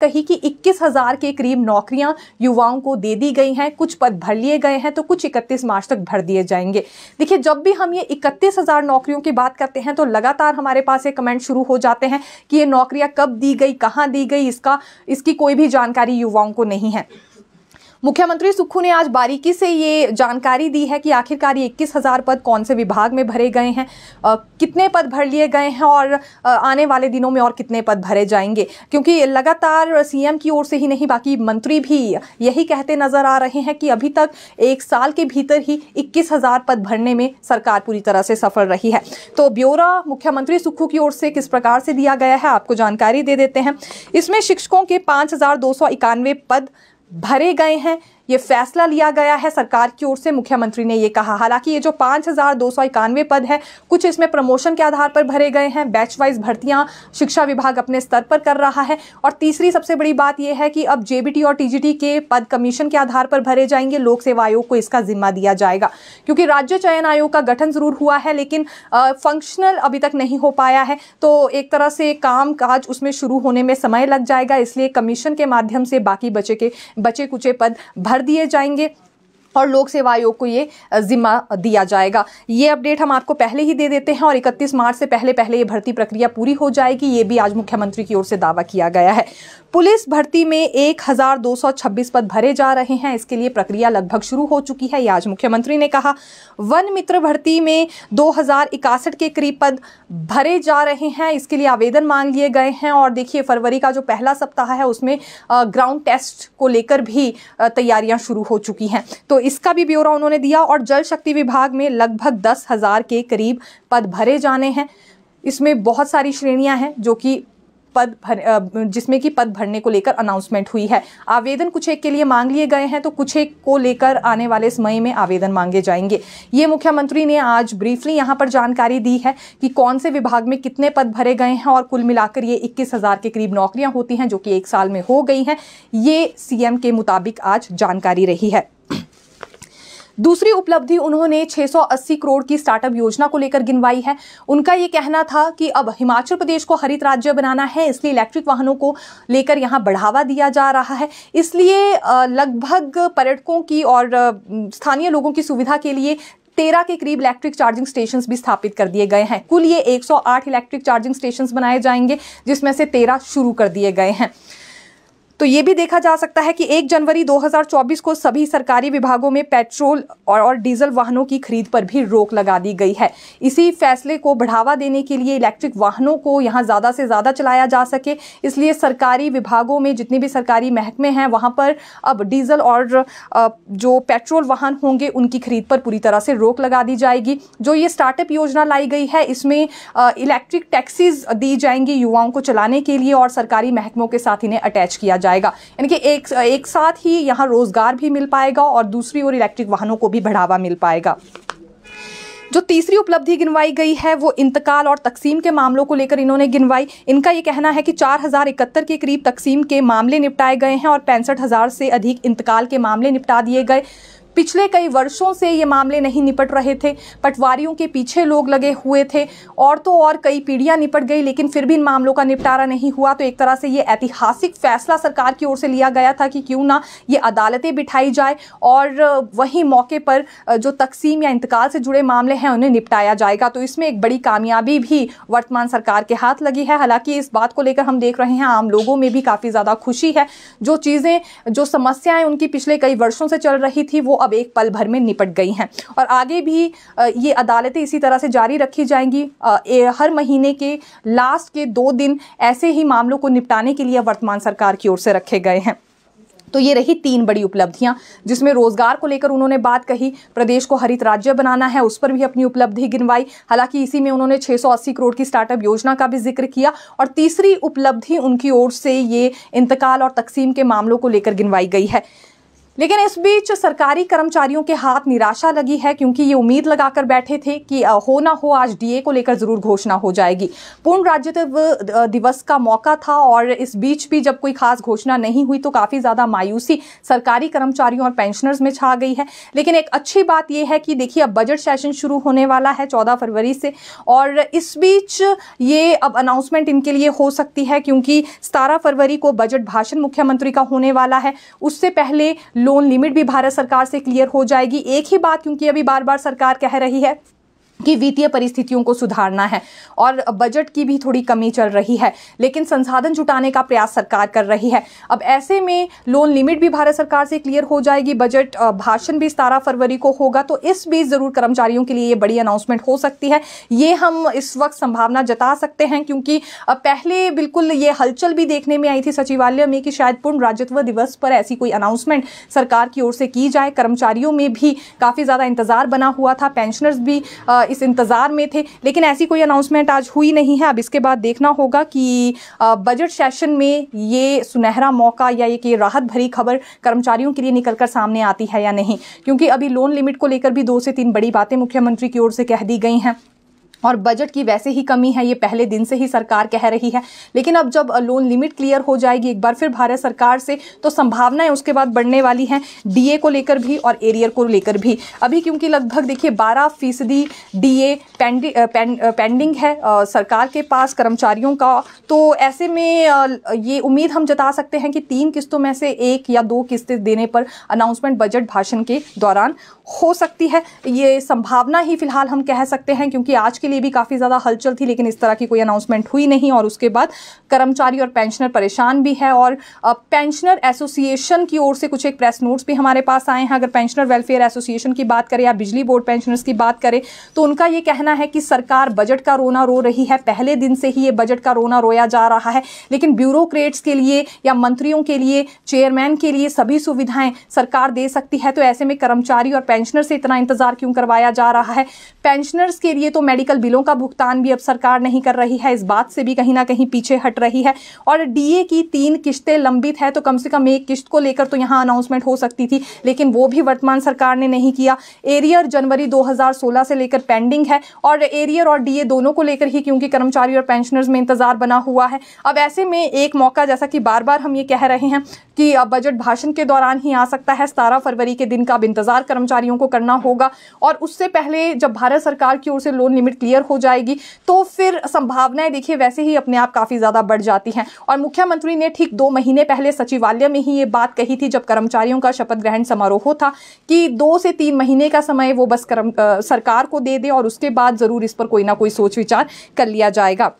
कही कि इक्कीस हज़ार के करीब नौकरियां युवाओं को दे दी गई हैं कुछ पद भर लिए गए हैं तो कुछ इकतीस मार्च तक भर दिए जाएंगे देखिए जब भी हम ये इकतीस हज़ार नौकरियों की बात करते हैं तो लगातार हमारे पास ये कमेंट शुरू हो जाते हैं कि ये नौकरियाँ कब दी गई कहाँ दी गई इसका इसकी कोई भी जानकारी युवाओं को नहीं है मुख्यमंत्री सुक्खू ने आज बारीकी से ये जानकारी दी है कि आखिरकार ये इक्कीस हज़ार पद कौन से विभाग में भरे गए हैं कितने पद भर लिए गए हैं और आने वाले दिनों में और कितने पद भरे जाएंगे क्योंकि लगातार सीएम की ओर से ही नहीं बाकी मंत्री भी यही कहते नज़र आ रहे हैं कि अभी तक एक साल के भीतर ही इक्कीस हज़ार पद भरने में सरकार पूरी तरह से सफल रही है तो ब्यौरा मुख्यमंत्री सुक्खू की ओर से किस प्रकार से दिया गया है आपको जानकारी दे देते हैं इसमें शिक्षकों के पाँच पद भरे गए हैं ये फैसला लिया गया है सरकार की ओर से मुख्यमंत्री ने ये कहा हालांकि ये जो इक्यानवे पद है कुछ इसमें प्रमोशन के आधार पर भरे गए हैं बैच वाइज भर्तियां शिक्षा विभाग अपने स्तर पर कर रहा है और तीसरी सबसे बड़ी बात यह है कि अब जेबीटी और टीजीटी के पद कमीशन के आधार पर भरे जाएंगे लोक सेवा आयोग को इसका जिम्मा दिया जाएगा क्योंकि राज्य चयन आयोग का गठन जरूर हुआ है लेकिन फंक्शनल अभी तक नहीं हो पाया है तो एक तरह से काम काज उसमें शुरू होने में समय लग जाएगा इसलिए कमीशन के माध्यम से बाकी बचे के बचे कुचे पद भर भर दिए जाएंगे और लोक सेवा आयोग को ये जिम्मा दिया जाएगा ये अपडेट हम आपको पहले ही दे देते हैं और इकतीस मार्च से पहले पहले ये भर्ती प्रक्रिया पूरी हो जाएगी ये भी आज मुख्यमंत्री की ओर से दावा किया गया है पुलिस भर्ती में 1226 पद भरे जा रहे हैं इसके लिए प्रक्रिया लगभग शुरू हो चुकी है ये आज मुख्यमंत्री ने कहा वन मित्र भर्ती में दो के करीब पद भरे जा रहे हैं इसके लिए आवेदन मांग लिए गए हैं और देखिए फरवरी का जो पहला सप्ताह है उसमें ग्राउंड टेस्ट को लेकर भी तैयारियां शुरू हो चुकी हैं तो इसका भी ब्यौरा उन्होंने दिया और जल शक्ति विभाग में लगभग दस हज़ार के करीब पद भरे जाने हैं इसमें बहुत सारी श्रेणियां हैं जो कि पद भर जिसमें कि पद भरने को लेकर अनाउंसमेंट हुई है आवेदन कुछ एक के लिए मांग लिए गए हैं तो कुछ एक को लेकर आने वाले इस मई में आवेदन मांगे जाएंगे ये मुख्यमंत्री ने आज ब्रीफली यहाँ पर जानकारी दी है कि कौन से विभाग में कितने पद भरे गए हैं और कुल मिलाकर ये इक्कीस हज़ार के करीब नौकरियाँ होती हैं जो कि एक साल में हो गई हैं ये सी के मुताबिक आज जानकारी रही है दूसरी उपलब्धि उन्होंने 680 करोड़ की स्टार्टअप योजना को लेकर गिनवाई है उनका ये कहना था कि अब हिमाचल प्रदेश को हरित राज्य बनाना है इसलिए इलेक्ट्रिक वाहनों को लेकर यहाँ बढ़ावा दिया जा रहा है इसलिए लगभग पर्यटकों की और स्थानीय लोगों की सुविधा के लिए तेरह के करीब इलेक्ट्रिक चार्जिंग स्टेशन भी स्थापित कर दिए गए हैं कुल ये 108 इलेक्ट्रिक चार्जिंग स्टेशन बनाए जाएंगे जिसमें से तेरह शुरू कर दिए गए हैं तो ये भी देखा जा सकता है कि एक जनवरी 2024 को सभी सरकारी विभागों में पेट्रोल और, और डीजल वाहनों की खरीद पर भी रोक लगा दी गई है इसी फैसले को बढ़ावा देने के लिए इलेक्ट्रिक वाहनों को यहाँ ज़्यादा से ज़्यादा चलाया जा सके इसलिए सरकारी विभागों में जितने भी सरकारी महकमे हैं वहाँ पर अब डीजल और जो पेट्रोल वाहन होंगे उनकी खरीद पर पूरी तरह से रोक लगा दी जाएगी जो ये स्टार्टअप योजना लाई गई है इसमें इलेक्ट्रिक टैक्सीज दी जाएंगी युवाओं को चलाने के लिए और सरकारी महकमों के साथ इन्हें अटैच किया जाए जाएगा यानी कि एक एक साथ ही यहाँ रोज़गार भी मिल पाएगा और दूसरी ओर इलेक्ट्रिक वाहनों को भी बढ़ावा मिल पाएगा जो तीसरी उपलब्धि गिनवाई गई है वो इंतकाल और तकसीम के मामलों को लेकर इन्होंने गिनवाई इनका ये कहना है कि चार हज़ार इकहत्तर के करीब तकसीम के मामले निपटाए गए हैं और पैंसठ हज़ार से अधिक इंतकाल के मामले निपटा दिए गए पिछले कई वर्षों से ये मामले नहीं निपट रहे थे पटवारियों के पीछे लोग लगे हुए थे और तो और कई पीढ़ियाँ निपट गई लेकिन फिर भी इन मामलों का निपटारा नहीं हुआ तो एक तरह से ये ऐतिहासिक फैसला सरकार की ओर से लिया गया था कि क्यों ना ये अदालतें बिठाई जाए और वहीं मौके पर जो तकसीम या इंतकाल से जुड़े मामले हैं उन्हें निपटाया जाएगा तो इसमें एक बड़ी कामयाबी भी वर्तमान सरकार के हाथ लगी है हालांकि इस बात को लेकर हम देख रहे हैं आम लोगों में भी काफ़ी ज़्यादा खुशी है जो चीज़ें जो समस्याएं उनकी पिछले कई वर्षों से चल रही थी वो अब अब एक पल भर में निपट गई हैं और आगे भी ये अदालतें इसी तरह से जारी रखी जाएंगी हर महीने के लास्ट के दो दिन ऐसे ही मामलों को निपटाने के लिए वर्तमान सरकार की ओर से रखे गए हैं तो ये रही तीन बड़ी उपलब्धियां जिसमें रोजगार को लेकर उन्होंने बात कही प्रदेश को हरित राज्य बनाना है उस पर भी अपनी उपलब्धि गिनवाई हालांकि इसी में उन्होंने 680 करोड़ की स्टार्टअप योजना का भी जिक्र किया और तीसरी उपलब्धि उनकी ओर से ये इंतकाल और तकसीम के मामलों को लेकर गिनवाई गई है लेकिन इस बीच सरकारी कर्मचारियों के हाथ निराशा लगी है क्योंकि ये उम्मीद लगाकर बैठे थे कि हो ना हो आज डीए को लेकर जरूर घोषणा हो जाएगी पूर्ण राज्यत्व दिवस का मौका था और इस बीच भी जब कोई खास घोषणा नहीं हुई तो काफ़ी ज़्यादा मायूसी सरकारी कर्मचारियों और पेंशनर्स में छा गई है लेकिन एक अच्छी बात यह है कि देखिए अब बजट सेशन शुरू होने वाला है चौदह फरवरी से और इस बीच ये अब अनाउंसमेंट इनके लिए हो सकती है क्योंकि सतारह फरवरी को बजट भाषण मुख्यमंत्री का होने वाला है उससे पहले लोन लिमिट भी भारत सरकार से क्लियर हो जाएगी एक ही बात क्योंकि अभी बार बार सरकार कह रही है कि वित्तीय परिस्थितियों को सुधारना है और बजट की भी थोड़ी कमी चल रही है लेकिन संसाधन जुटाने का प्रयास सरकार कर रही है अब ऐसे में लोन लिमिट भी भारत सरकार से क्लियर हो जाएगी बजट भाषण भी सतारह फरवरी को होगा तो इस बीच ज़रूर कर्मचारियों के लिए ये बड़ी अनाउंसमेंट हो सकती है ये हम इस वक्त संभावना जता सकते हैं क्योंकि पहले बिल्कुल ये हलचल भी देखने में आई थी सचिवालय में कि शायद पूर्ण राज्यत्व दिवस पर ऐसी कोई अनाउंसमेंट सरकार की ओर से की जाए कर्मचारियों में भी काफ़ी ज़्यादा इंतज़ार बना हुआ था पेंशनर्स भी इस इंतज़ार में थे लेकिन ऐसी कोई अनाउंसमेंट आज हुई नहीं है अब इसके बाद देखना होगा कि बजट सेशन में ये सुनहरा मौका या ये राहत भरी खबर कर्मचारियों के लिए निकलकर सामने आती है या नहीं क्योंकि अभी लोन लिमिट को लेकर भी दो से तीन बड़ी बातें मुख्यमंत्री की ओर से कह दी गई हैं और बजट की वैसे ही कमी है ये पहले दिन से ही सरकार कह रही है लेकिन अब जब लोन लिमिट क्लियर हो जाएगी एक बार फिर भारत सरकार से तो संभावनाएं उसके बाद बढ़ने वाली हैं डीए को लेकर भी और एरियर को लेकर भी अभी क्योंकि लगभग देखिए 12 फीसदी डी पेंडि, पेंडिंग है सरकार के पास कर्मचारियों का तो ऐसे में ये उम्मीद हम जता सकते हैं कि तीन किस्तों में से एक या दो किस्तें देने पर अनाउंसमेंट बजट भाषण के दौरान हो सकती है ये संभावना ही फिलहाल हम कह सकते हैं क्योंकि आज के के लिए भी काफ़ी ज़्यादा हलचल थी लेकिन इस तरह की कोई अनाउंसमेंट हुई नहीं और उसके बाद कर्मचारी और पेंशनर परेशान भी है और पेंशनर एसोसिएशन की ओर से कुछ एक प्रेस नोट्स भी हमारे पास आए हैं अगर पेंशनर वेलफेयर एसोसिएशन की बात करें या बिजली बोर्ड पेंशनर्स की बात करें तो उनका यह कहना है कि सरकार बजट का रोना रो रही है पहले दिन से ही ये बजट का रोना रोया जा रहा है लेकिन ब्यूरोक्रेट्स के लिए या मंत्रियों के लिए चेयरमैन के लिए सभी सुविधाएं सरकार दे सकती है तो ऐसे में कर्मचारी और पेंशनर से इतना इंतजार क्यों करवाया जा रहा है पेंशनर्स के लिए तो मेडिकल बिलों का भुगतान भी अब सरकार नहीं कर रही है इस बात से भी कहीं ना कहीं पीछे हट रही है और डीए की तीन किश्तें लंबित है तो कम से कम एक किश्त को लेकर तो यहाँ अनाउंसमेंट हो सकती थी लेकिन वो भी वर्तमान सरकार ने नहीं किया एरियर जनवरी 2016 से लेकर पेंडिंग है और एरियर और डीए दोनों को लेकर ही क्योंकि कर्मचारी और पेंशनर्स में इंतजार बना हुआ है अब ऐसे में एक मौका जैसा कि बार बार हम ये कह रहे हैं कि बजट भाषण के दौरान ही आ सकता है सतारह फरवरी के दिन का अब इंतजार कर्मचारियों को करना होगा और उससे पहले जब भारत भारत सरकार की ओर से लोन लिमिट क्लियर हो जाएगी तो फिर संभावनाएं देखिए वैसे ही अपने आप काफ़ी ज़्यादा बढ़ जाती हैं और मुख्यमंत्री ने ठीक दो महीने पहले सचिवालय में ही ये बात कही थी जब कर्मचारियों का शपथ ग्रहण समारोह था कि दो से तीन महीने का समय वो बस कर्म सरकार को दे दे और उसके बाद ज़रूर इस पर कोई ना कोई सोच विचार कर लिया जाएगा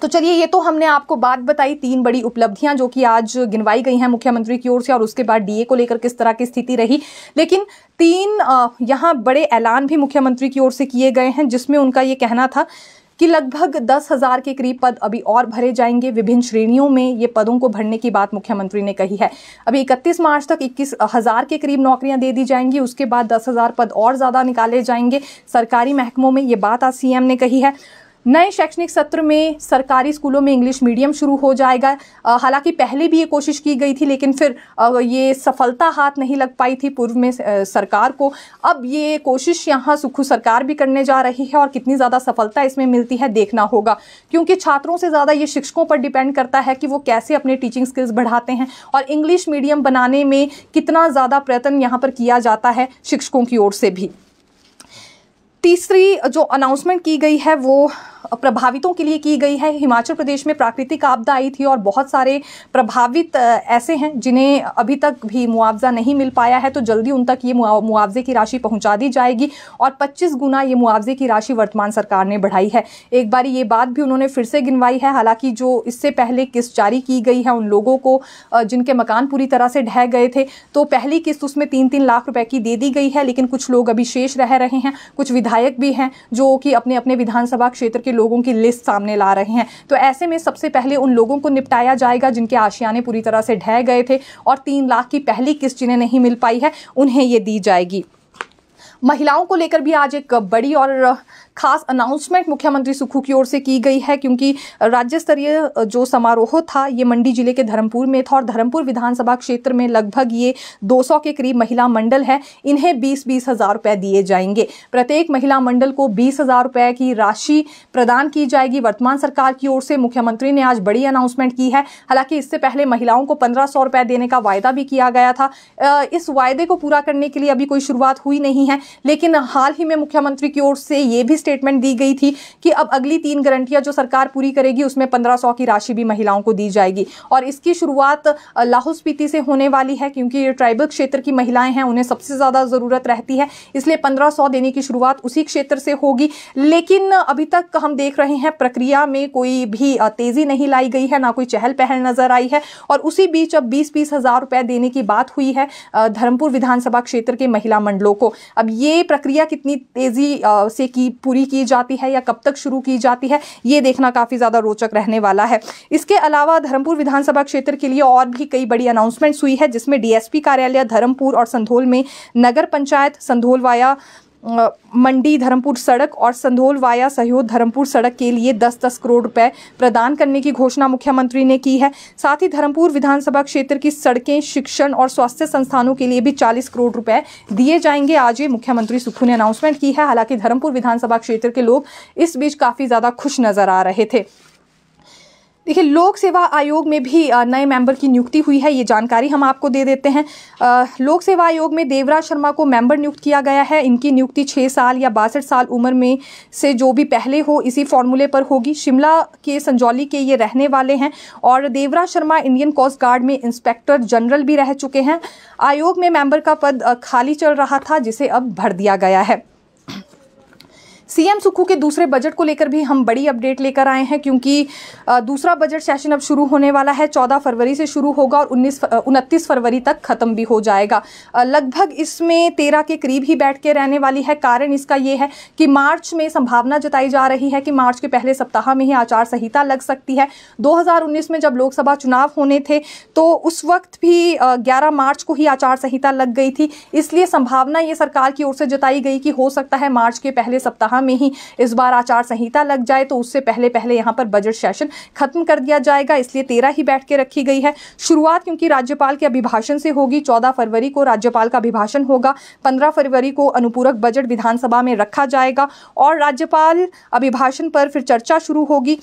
तो चलिए ये तो हमने आपको बात बताई तीन बड़ी उपलब्धियां जो कि आज गिनवाई गई हैं मुख्यमंत्री की ओर से और उसके बाद डीए को लेकर किस तरह की स्थिति रही लेकिन तीन यहाँ बड़े ऐलान भी मुख्यमंत्री की ओर से किए गए हैं जिसमें उनका ये कहना था कि लगभग दस हज़ार के करीब पद अभी और भरे जाएंगे विभिन्न श्रेणियों में ये पदों को भरने की बात मुख्यमंत्री ने कही है अभी 31 मार्च तक इक्कीस हज़ार के करीब नौकरियां दे दी जाएंगी उसके बाद दस हज़ार पद और ज़्यादा निकाले जाएंगे सरकारी महकमों में ये बात आज सीएम ने कही है नए शैक्षणिक सत्र में सरकारी स्कूलों में इंग्लिश मीडियम शुरू हो जाएगा हालांकि पहले भी ये कोशिश की गई थी लेकिन फिर ये सफलता हाथ नहीं लग पाई थी पूर्व में सरकार को अब ये कोशिश यहाँ सुखू सरकार भी करने जा रही है और कितनी ज़्यादा सफलता इसमें मिलती है देखना होगा क्योंकि छात्रों से ज़्यादा ये शिक्षकों पर डिपेंड करता है कि वो कैसे अपने टीचिंग स्किल्स बढ़ाते हैं और इंग्लिश मीडियम बनाने में कितना ज़्यादा प्रयत्न यहाँ पर किया जाता है शिक्षकों की ओर से भी तीसरी जो अनाउंसमेंट की गई है वो प्रभावितों के लिए की गई है हिमाचल प्रदेश में प्राकृतिक आपदा आई थी और बहुत सारे प्रभावित ऐसे हैं जिन्हें अभी तक भी मुआवजा नहीं मिल पाया है तो जल्दी उन तक ये मुआवजे की राशि पहुँचा दी जाएगी और पच्चीस गुना ये मुआवजे की राशि वर्तमान सरकार ने बढ़ाई है एक बार ये बात भी उन्होंने फिर से गिनवाई है हालांकि जो इससे पहले किस्त जारी की गई है उन लोगों को जिनके मकान पूरी तरह से ढह गए थे तो पहली किस्त उसमें तीन तीन लाख रुपए की दे दी गई है लेकिन कुछ लोग अभी शेष रह रहे हैं कुछ विधायक भी हैं जो कि अपने अपने विधानसभा क्षेत्र के लोगों की लिस्ट सामने ला रहे हैं तो ऐसे में सबसे पहले उन लोगों को निपटाया जाएगा जिनके आशियाने पूरी तरह से ढह गए थे और तीन लाख की पहली किस्त जिन्हें नहीं मिल पाई है उन्हें ये दी जाएगी महिलाओं को लेकर भी आज एक बड़ी और खास अनाउंसमेंट मुख्यमंत्री सुखू की ओर से की गई है क्योंकि राज्य स्तरीय जो समारोह था ये मंडी जिले के धर्मपुर में था और धर्मपुर विधानसभा क्षेत्र में लगभग ये 200 के करीब महिला मंडल है इन्हें बीस बीस हज़ार रुपये दिए जाएंगे प्रत्येक महिला मंडल को बीस हज़ार रुपये की राशि प्रदान की जाएगी वर्तमान सरकार की ओर से मुख्यमंत्री ने आज बड़ी अनाउंसमेंट की है हालांकि इससे पहले महिलाओं को पंद्रह सौ रुपये देने का वायदा भी किया गया था इस वायदे को पूरा करने के लिए अभी कोई शुरुआत हुई नहीं है लेकिन हाल ही में मुख्यमंत्री की ओर से ये भी स्टेटमेंट दी गई थी कि अब अगली तीन गारंटियां जो सरकार पूरी करेगी उसमें पंद्रह सौ की राशि भी महिलाओं को दी जाएगी और इसकी शुरुआत लाहौल स्पीति से होने वाली है क्योंकि ये ट्राइबल क्षेत्र की महिलाएं हैं उन्हें सबसे ज़्यादा ज़रूरत रहती है इसलिए पंद्रह सौ देने की शुरुआत उसी क्षेत्र से होगी लेकिन अभी तक हम देख रहे हैं प्रक्रिया में कोई भी तेज़ी नहीं लाई गई है ना कोई चहल पहल नज़र आई है और उसी बीच अब बीस बीस हज़ार रुपए देने की बात हुई है धर्मपुर विधानसभा क्षेत्र के महिला मंडलों को अब ये प्रक्रिया कितनी तेज़ी से की पूरी पूरी की जाती है या कब तक शुरू की जाती है ये देखना काफ़ी ज़्यादा रोचक रहने वाला है इसके अलावा धर्मपुर विधानसभा क्षेत्र के लिए और भी कई बड़ी अनाउंसमेंट्स हुई है जिसमें डीएसपी कार्यालय धर्मपुर और संधोल में नगर पंचायत संधोलवाया मंडी धर्मपुर सड़क और संधोल वाया सहयोग धर्मपुर सड़क के लिए 10-10 करोड़ रुपए प्रदान करने की घोषणा मुख्यमंत्री ने की है साथ ही धर्मपुर विधानसभा क्षेत्र की सड़कें शिक्षण और स्वास्थ्य संस्थानों के लिए भी 40 करोड़ रुपए दिए जाएंगे आज ही मुख्यमंत्री सुक्खू ने अनाउंसमेंट की है हालांकि धर्मपुर विधानसभा क्षेत्र के लोग इस बीच काफ़ी ज़्यादा खुश नजर आ रहे थे देखिए लोक सेवा आयोग में भी नए मेंबर की नियुक्ति हुई है ये जानकारी हम आपको दे देते हैं लोक सेवा आयोग में देवराज शर्मा को मेंबर नियुक्त किया गया है इनकी नियुक्ति छः साल या बासठ साल उम्र में से जो भी पहले हो इसी फॉर्मूले पर होगी शिमला के संजौली के ये रहने वाले हैं और Devraj Sharma Indian Coast Guard में इंस्पेक्टर जनरल भी रह चुके हैं आयोग में मेम्बर का पद खाली चल रहा था जिसे अब भर दिया गया है सीएम सुक्खू के दूसरे बजट को लेकर भी हम बड़ी अपडेट लेकर आए हैं क्योंकि दूसरा बजट सेशन अब शुरू होने वाला है 14 फरवरी से शुरू होगा और 19 उनतीस फरवरी तक ख़त्म भी हो जाएगा लगभग इसमें तेरह के करीब ही बैठ के रहने वाली है कारण इसका ये है कि मार्च में संभावना जताई जा रही है कि मार्च के पहले सप्ताह में ही आचार संहिता लग सकती है दो में जब लोकसभा चुनाव होने थे तो उस वक्त भी ग्यारह मार्च को ही आचार संहिता लग गई थी इसलिए संभावना ये सरकार की ओर से जताई गई कि हो सकता है मार्च के पहले सप्ताह में ही इस बार आचार संहिता लग जाए तो उससे पहले पहले यहाँ पर बजट सेशन खत्म कर दिया जाएगा इसलिए तेरह ही बैठ के रखी गई है शुरुआत क्योंकि राज्यपाल के अभिभाषण से होगी चौदह फरवरी को राज्यपाल का अभिभाषण होगा पंद्रह फरवरी को अनुपूरक बजट विधानसभा में रखा जाएगा और राज्यपाल अभिभाषण पर फिर चर्चा शुरू होगी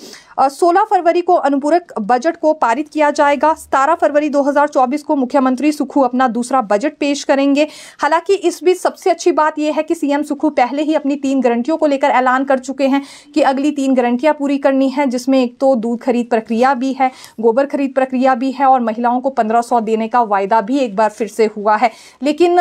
सोलह फरवरी को अनुपूरक बजट को पारित किया जाएगा सतारह फरवरी 2024 को मुख्यमंत्री सुखू अपना दूसरा बजट पेश करेंगे हालांकि इस बीच सबसे अच्छी बात यह है कि सीएम सुखू पहले ही अपनी तीन गारंटियों को लेकर ऐलान कर चुके हैं कि अगली तीन गारंटियां पूरी करनी है जिसमें एक तो दूध खरीद प्रक्रिया भी है गोबर खरीद प्रक्रिया भी है और महिलाओं को पंद्रह देने का वायदा भी एक बार फिर से हुआ है लेकिन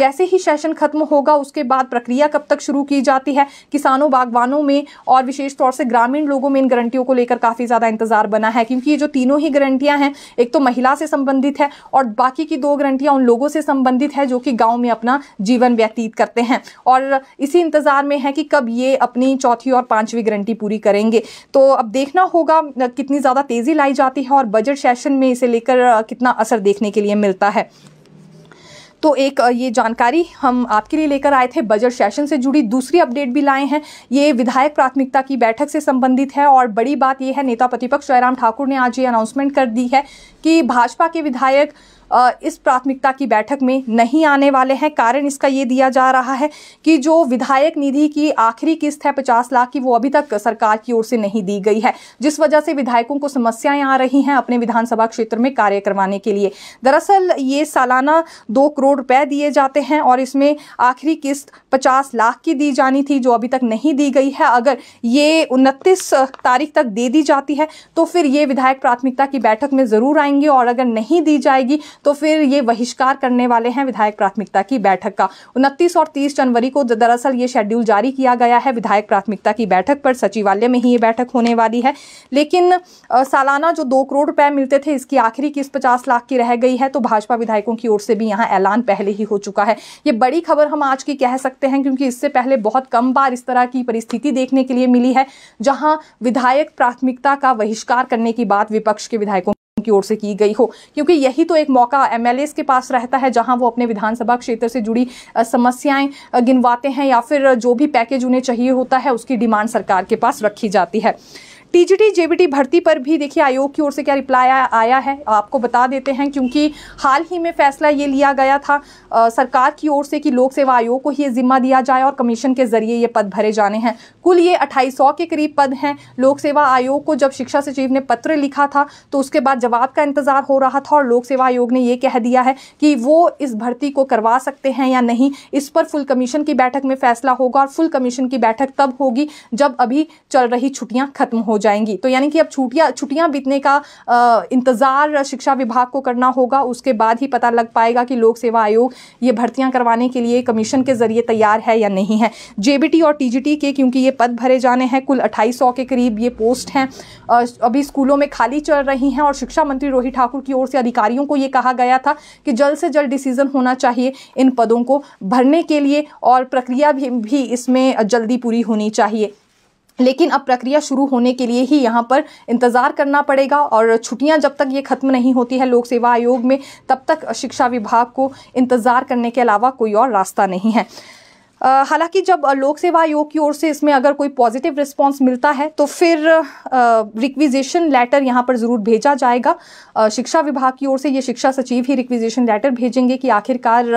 जैसे ही सेशन खत्म होगा उसके बाद प्रक्रिया कब तक शुरू की जाती है किसानों बागवानों में और विशेष तौर से ग्रामीण लोगों में इन गारंटियों को लेकर काफ़ी ज़्यादा इंतजार बना है क्योंकि ये जो तीनों ही गारंटियां हैं एक तो महिला से संबंधित है और बाकी की दो गारंटियां उन लोगों से संबंधित है जो कि गांव में अपना जीवन व्यतीत करते हैं और इसी इंतज़ार में है कि कब तब ये अपनी चौथी और पांचवी गारंटी पूरी करेंगे तो अब देखना होगा कितनी ज़्यादा तेज़ी लाई जाती है और बजट सेशन में इसे लेकर कितना असर देखने के लिए मिलता है तो एक ये जानकारी हम आपके लिए लेकर आए थे बजट सेशन से जुड़ी दूसरी अपडेट भी लाए हैं ये विधायक प्राथमिकता की बैठक से संबंधित है और बड़ी बात ये है नेता प्रतिपक्ष जयराम ठाकुर ने आज ये अनाउंसमेंट कर दी है कि भाजपा के विधायक इस प्राथमिकता की बैठक में नहीं आने वाले हैं कारण इसका ये दिया जा रहा है कि जो विधायक निधि की आखिरी किस्त है पचास लाख की वो अभी तक सरकार की ओर से नहीं दी गई है जिस वजह से विधायकों को समस्याएं आ रही हैं अपने विधानसभा क्षेत्र में कार्य करवाने के लिए दरअसल ये सालाना दो करोड़ रुपए दिए जाते हैं और इसमें आखिरी किस्त पचास लाख की दी जानी थी जो अभी तक नहीं दी गई है अगर ये उनतीस तारीख तक दे दी जाती है तो फिर ये विधायक प्राथमिकता की बैठक में ज़रूर आएंगे और अगर नहीं दी जाएगी तो फिर ये बहिष्कार करने वाले हैं विधायक प्राथमिकता की बैठक का उनतीस और तीस जनवरी को दरअसल ये शेड्यूल जारी किया गया है विधायक प्राथमिकता की बैठक पर सचिवालय में ही ये बैठक होने वाली है लेकिन सालाना जो दो करोड़ रुपए मिलते थे इसकी आखिरी किस्त पचास लाख की रह गई है तो भाजपा विधायकों की ओर से भी यहाँ ऐलान पहले ही हो चुका है ये बड़ी खबर हम आज की कह सकते हैं क्योंकि इससे पहले बहुत कम बार इस तरह की परिस्थिति देखने के लिए मिली है जहां विधायक प्राथमिकता का बहिष्कार करने की बात विपक्ष के विधायकों की ओर से की गई हो क्योंकि यही तो एक मौका एम के पास रहता है जहां वो अपने विधानसभा क्षेत्र से जुड़ी समस्याएं गिनवाते हैं या फिर जो भी पैकेज उन्हें चाहिए होता है उसकी डिमांड सरकार के पास रखी जाती है टीजीटी जेबीटी भर्ती पर भी देखिए आयोग की ओर से क्या रिप्लाई आया है आपको बता देते हैं क्योंकि हाल ही में फैसला ये लिया गया था आ, सरकार की ओर से कि लोक सेवा आयोग को ये जिम्मा दिया जाए और कमीशन के जरिए ये पद भरे जाने हैं कुल ये अट्ठाईस के करीब पद हैं लोक सेवा आयोग को जब शिक्षा सचिव ने पत्र लिखा था तो उसके बाद जवाब का इंतजार हो रहा था और लोक सेवा आयोग ने यह कह दिया है कि वो इस भर्ती को करवा सकते हैं या नहीं इस पर फुल कमीशन की बैठक में फैसला होगा और फुल कमीशन की बैठक तब होगी जब अभी चल रही छुट्टियां खत्म हो जाएंगी तो यानी कि अब छुट्टियाँ छुट्टियाँ बीतने का इंतज़ार शिक्षा विभाग को करना होगा उसके बाद ही पता लग पाएगा कि लोक सेवा आयोग ये भर्तियाँ करवाने के लिए कमीशन के जरिए तैयार है या नहीं है जेबीटी और टीजीटी के क्योंकि ये पद भरे जाने हैं कुल अट्ठाईस के करीब ये पोस्ट हैं अभी स्कूलों में खाली चल रही हैं और शिक्षा मंत्री रोहित ठाकुर की ओर से अधिकारियों को ये कहा गया था कि जल्द से जल्द डिसीजन होना चाहिए इन पदों को भरने के लिए और प्रक्रिया भी, भी इसमें जल्दी पूरी होनी चाहिए लेकिन अब प्रक्रिया शुरू होने के लिए ही यहाँ पर इंतज़ार करना पड़ेगा और छुट्टियाँ जब तक ये ख़त्म नहीं होती है लोक सेवा आयोग में तब तक शिक्षा विभाग को इंतज़ार करने के अलावा कोई और रास्ता नहीं है हालांकि जब लोक सेवा आयोग की ओर से इसमें अगर कोई पॉजिटिव रिस्पांस मिलता है तो फिर रिक्विजेशन लेटर यहाँ पर ज़रूर भेजा जाएगा शिक्षा विभाग की ओर से ये शिक्षा सचिव ही रिक्विजेशन लेटर भेजेंगे कि आखिरकार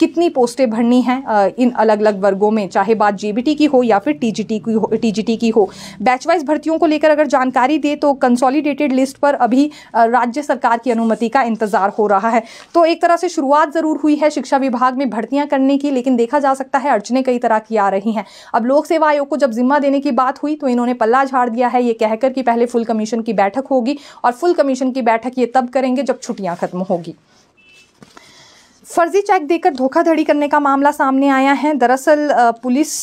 कितनी पोस्टें भरनी हैं इन अलग अलग वर्गों में चाहे बात जे की हो या फिर टी की हो टी की हो बैचवाइज भर्तियों को लेकर अगर जानकारी दे तो कंसोलिडेटेड लिस्ट पर अभी राज्य सरकार की अनुमति का इंतजार हो रहा है तो एक तरह से शुरुआत ज़रूर हुई है शिक्षा विभाग में भर्तियाँ करने की लेकिन देखा जा सकता है अड़चने कई तरह की आ रही हैं अब लोक सेवा आयोग को जब जिम्मा देने की बात हुई तो इन्होंने पल्ला झाड़ दिया है ये कहकर कि पहले फुल कमीशन की बैठक होगी और फुल कमीशन की बैठक ये तब करेंगे जब छुट्टियां खत्म होगी फर्जी चेक देकर धोखाधड़ी करने का मामला सामने आया है दरअसल पुलिस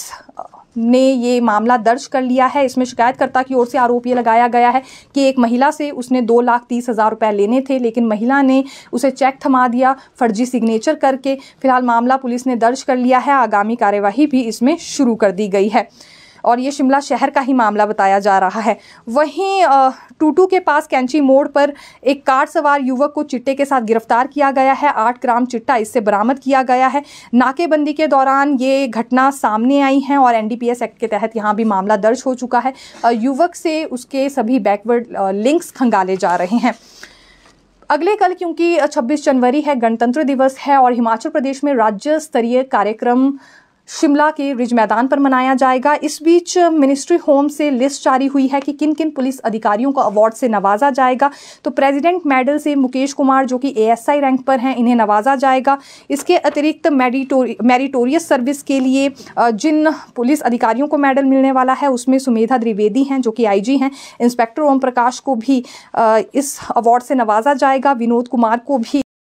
ने ये मामला दर्ज कर लिया है इसमें शिकायतकर्ता की ओर से आरोप ये लगाया गया है कि एक महिला से उसने दो लाख तीस हज़ार रुपये लेने थे लेकिन महिला ने उसे चेक थमा दिया फर्जी सिग्नेचर करके फिलहाल मामला पुलिस ने दर्ज कर लिया है आगामी कार्यवाही भी इसमें शुरू कर दी गई है और ये शिमला शहर का ही मामला बताया जा रहा है वहीं टूटू के पास कैंची मोड़ पर एक कार सवार युवक को चिट्टे के साथ गिरफ्तार किया गया है आठ ग्राम चिट्टा इससे बरामद किया गया है नाकेबंदी के दौरान ये घटना सामने आई है और एनडीपीएस एक्ट के तहत यहाँ भी मामला दर्ज हो चुका है युवक से उसके सभी बैकवर्ड लिंक्स खंगाले जा रहे हैं अगले कल क्योंकि 26 जनवरी है गणतंत्र दिवस है और हिमाचल प्रदेश में राज्य स्तरीय कार्यक्रम शिमला के रिज मैदान पर मनाया जाएगा इस बीच मिनिस्ट्री होम से लिस्ट जारी हुई है कि किन किन पुलिस अधिकारियों को अवार्ड से नवाजा जाएगा तो प्रेसिडेंट मेडल से मुकेश कुमार जो कि एएसआई रैंक पर हैं इन्हें नवाजा जाएगा इसके अतिरिक्त मेरिटोरियस सर्विस के लिए जिन पुलिस अधिकारियों को मेडल मिलने वाला है उसमें सुमेधा द्विवेदी हैं जो कि आई हैं इंस्पेक्टर ओम प्रकाश को भी इस अवार्ड से नवाजा जाएगा विनोद कुमार को भी